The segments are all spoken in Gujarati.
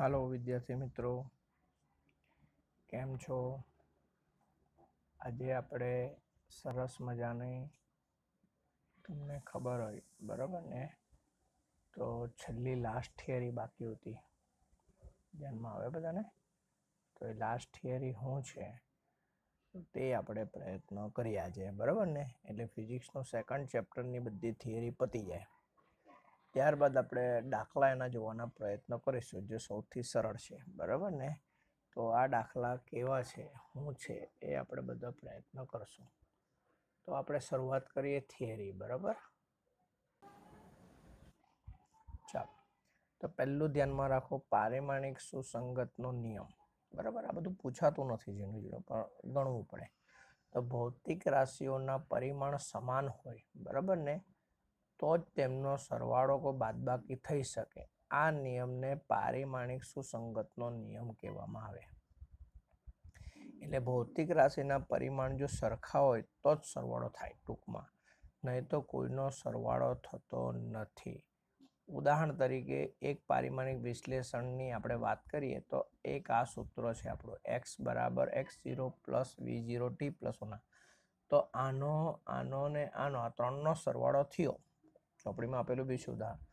હાલો વિદ્યાર્થી મિત્રો કેમ છો આજે આપણે સરસ મજાની તમને ખબર હોય બરાબર ને તો છેલ્લી લાસ્ટ થિયરી બાકી હતી ધ્યાનમાં આવે બધાને તો એ લાસ્ટ થિયરી શું છે તે આપણે પ્રયત્નો કરીએ આજે બરાબર ને એટલે ફિઝિક્સનું સેકન્ડ ચેપ્ટરની બધી થિયરી પતી જાય ત્યારબાદ આપણે દાખલા એના જોવાના પ્રયત્ન કરીશું જે સૌથી સરળ છે બરાબર ને તો આ દાખલા કેવા છે શું છે એ આપણે બધા પ્રયત્ન કરશું તો આપણે શરૂઆત કરીએ થિયરી બરાબર ચાલો તો પહેલું ધ્યાનમાં રાખો પારિમાણિક સુસંગતનો નિયમ બરાબર આ બધું પૂછાતું નથી જેનું જેનું પણ ગણવું પડે તો ભૌતિક રાશિઓના પરિમાણ સમાન હોય બરાબર ને તો જ તેમનો સરવાળો કો બાદબાકી થઈ શકે આ નિયમને પારિમાણિક સુસંગતનો નિયમ કહેવામાં આવે એટલે ભૌતિક રાશિના પરિમાણ જો સરખા હોય તો જ સરવાળો થાય ટૂંકમાં નહીં તો કોઈનો સરવાળો થતો નથી ઉદાહરણ તરીકે એક પારિમાણિક વિશ્લેષણની આપણે વાત કરીએ તો એક આ સૂત્ર છે આપણું એક્સ બરાબર X zero plus V zero T plus ઓના તો આનો આનો ને આનો આ ત્રણનો સરવાળો થયો ચોપડીમાં આપેલું બી ઉદાહરણ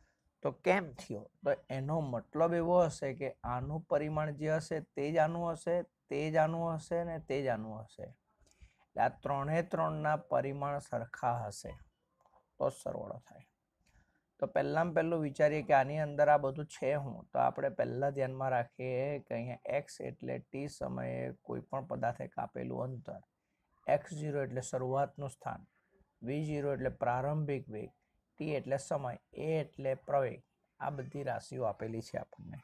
તો કેમ થયો તો એનો મતલબ એવો હશે કે આનું પરિમાણ જે હશે તે જ આનું હશે તે જ આનું હશે ને તે જ આનું હશે એટલે આ ત્રણે ત્રણના પરિમાણ સરખા હશે તો જ સરવાળો થાય તો પહેલાં પહેલું વિચારીએ કે આની અંદર આ બધું છે હું તો આપણે પહેલાં ધ્યાનમાં રાખીએ કે અહીંયા એક્સ એટલે ટી સમયે કોઈ પણ પદાર્થે કાપેલું અંતર એક્સ ઝીરો એટલે શરૂઆતનું સ્થાન વી ઝીરો એટલે પ્રારંભિક વેગ ટી એટલે સમય એ એટલે પ્રવેગ આ બધી રાશિઓ આપેલી છે આપણને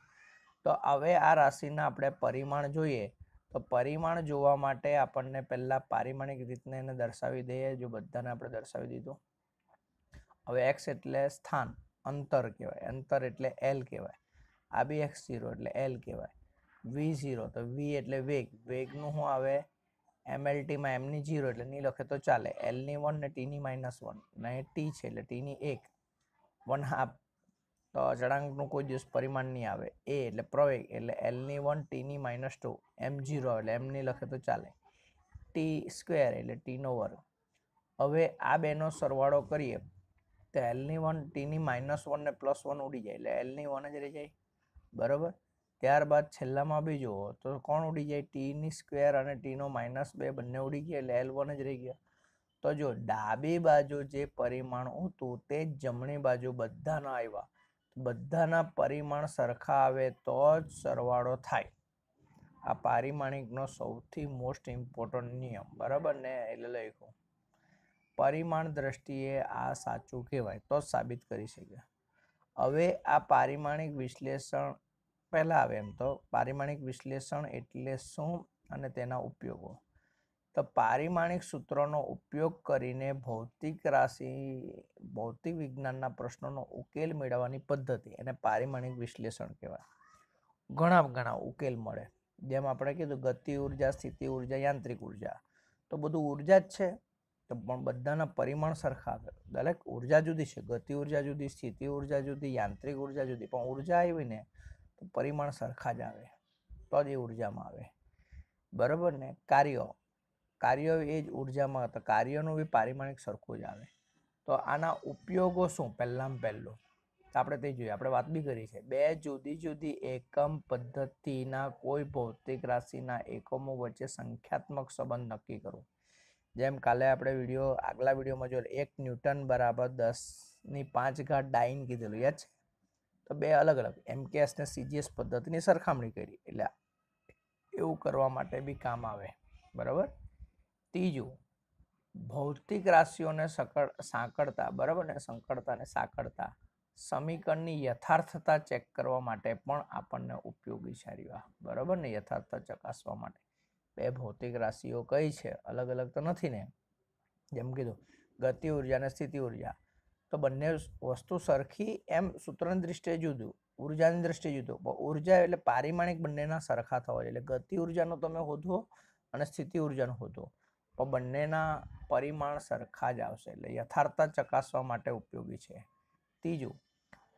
તો હવે આ રાશિના આપણે પરિમાણ જોઈએ તો પરિમાણ જોવા માટે આપણને પહેલાં પારિમાણિક રીતને એને દર્શાવી દઈએ જો બધાને આપણે દર્શાવી દીધું હવે એક્સ એટલે સ્થાન અંતર કહેવાય અંતર એટલે એલ કહેવાય આ બી એક્સ ઝીરો એટલે એલ કહેવાય વી ઝીરો તો વી એટલે વેગ વેગનું શું આવે એમએલટીમાં એમની જીરો એટલે ની લખે તો ચાલે એલની વન ને ટીની માઇનસ વન ને ટી છે એટલે ટીની એક વન હાફ તો અચળાંકનું કોઈ દિવસ પરિમાણ નહીં આવે એ એટલે પ્રવેગ એટલે એલની વન ટીની માઇનસ ટુ એમ જીરો એટલે એમની લખે તો ચાલે ટી સ્ક્વેર એટલે ટીનો વર્ગ હવે આ બેનો સરવાળો કરીએ તો એલની વન ટીની માઇનસ વન ને પ્લસ વન ઉડી જાય એટલે એલની વન જ રહી જાય બરાબર ત્યારબાદ છેલ્લામાં બી જુઓ તો કોણ ઉડી જાય ટીની સ્ક્વેર અને ટીનો માઇનસ બે બંને ઉડી ગયા એટલે એલ વન જ રહી ગયા તો જો ડાબી બાજુ જે પરિમાણ હતું તે જમણી બાજુ બધાના આવ્યા બધાના પરિમાણ સરખા આવે તો જ સરવાળો થાય આ પારિમાણિકનો સૌથી મોસ્ટ ઇમ્પોર્ટન્ટ નિયમ બરાબર ને એટલે લખ્યું પરિમાણ દ્રષ્ટિએ આ સાચું કહેવાય તો જ સાબિત કરી શકે હવે આ પારિમાણિક વિશ્લેષણ પહેલાં આવે એમ તો પારિમાણિક વિશ્લેષણ એટલે શું અને તેના ઉપયોગો તો પારિમાણિક સૂત્રોનો ઉપયોગ કરીને ભૌતિક રાશિ ભૌતિક વિજ્ઞાનના પ્રશ્નોનો ઉકેલ મેળવવાની પદ્ધતિ એને પારિમાણિક વિશ્લેષણ કહેવાય ઘણા ઘણા ઉકેલ મળે જેમ આપણે કીધું ગતિ ઉર્જા સ્થિતિ ઉર્જા યાંત્રિક ઉર્જા તો બધું ઉર્જા જ છે તો પણ બધાના પરિમાણ સરખા દરેક ઉર્જા જુદી છે ગતિ ઉર્જા જુદી સ્થિતિ ઉર્જા જુદી યાંત્રિક ઉર્જા જુદી પણ ઉર્જા આવીને પરિમાણ સરખા જ આવે તો જ એ ઉર્જામાં આવે બરાબર ને કાર્યો કાર્ય એ જ ઉર્જામાં હતા કાર્યનું બી પારિમાણિક સરખું જ આવે તો આના ઉપયોગો શું પહેલાં પહેલું આપણે તે જોઈએ આપણે વાત બી કરી છે બે જુદી જુદી એકમ પદ્ધતિના કોઈ ભૌતિક રાશિના એકમો વચ્ચે સંખ્યાત્મક સંબંધ નક્કી કરો જેમ કાલે આપણે વિડીયો આગલા વિડીયોમાં જો એક ન્યૂટન બરાબર દસની પાંચ ઘાટ ડાઇન કીધેલું યાદ છે તો બે અલગ અલગ એમકેએસ ને સીજીએસ પદ્ધતિની સરખામણી કરી એટલે એવું કરવા માટે બી કામ આવે બરાબર ત્રીજું ભૌતિક રાશિઓને સકળ સાંકળતા બરાબર ને સંકળતા ને સાંકળતા સમીકરણની યથાર્થતા ચેક કરવા માટે પણ આપણને ઉપયોગી છે રહ્યા બરાબર ને યથાર્થતા ચકાસવા માટે બે ભૌતિક રાશિઓ કઈ છે અલગ અલગ તો નથી ને જેમ કીધું ગતિ ઉર્જા અને સ્થિતિ ઉર્જા તો બંને વસ્તુ સરખી એમ સૂત્રની દૃષ્ટિએ જુદું ઉર્જાની દ્રષ્ટિએ જુદું ઉર્જા એટલે પારિમાણિક બંનેના સરખા થવા જોઈએ એટલે ગતિ ઉર્જાનો તમે હોધો અને સ્થિતિ ઉર્જાનો હોધો પણ બંનેના પરિમાણ સરખા જ આવશે એટલે યથાર્થતા ચકાસવા માટે ઉપયોગી છે ત્રીજું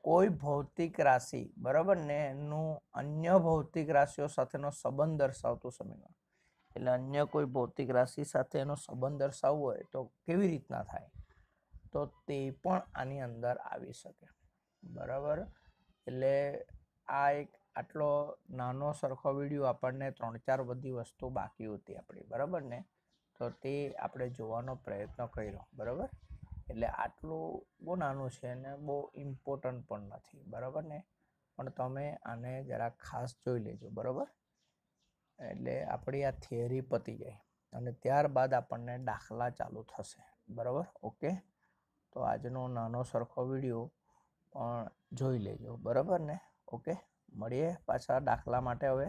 કોઈ ભૌતિક રાશિ બરાબર ને એનું અન્ય ભૌતિક રાશિઓ સાથેનો સંબંધ દર્શાવતું સમીકરણ એટલે અન્ય કોઈ ભૌતિક રાશિ સાથે એનો સંબંધ દર્શાવવો હોય તો કેવી રીતના થાય તો તે પણ આની અંદર આવી શકે બરાબર એટલે આ એક આટલો નાનો સરખો વિડીયો આપણને ત્રણ ચાર બધી વસ્તુ બાકી હતી આપણી બરાબર ને તો તે આપણે જોવાનો પ્રયત્ન કર્યો બરાબર એટલે આટલું બહુ નાનું છે અને બહુ ઇમ્પોર્ટન્ટ પણ નથી બરાબર ને પણ તમે આને જરા ખાસ જોઈ લેજો બરાબર એટલે આપણી આ થિયરી પતી જાય અને ત્યારબાદ આપણને દાખલા ચાલુ થશે બરાબર ઓકે તો આજનો નાનો સરખો વિડીયો પણ જોઈ લેજો બરાબર ને ઓકે મળીએ પાછા દાખલા માટે હવે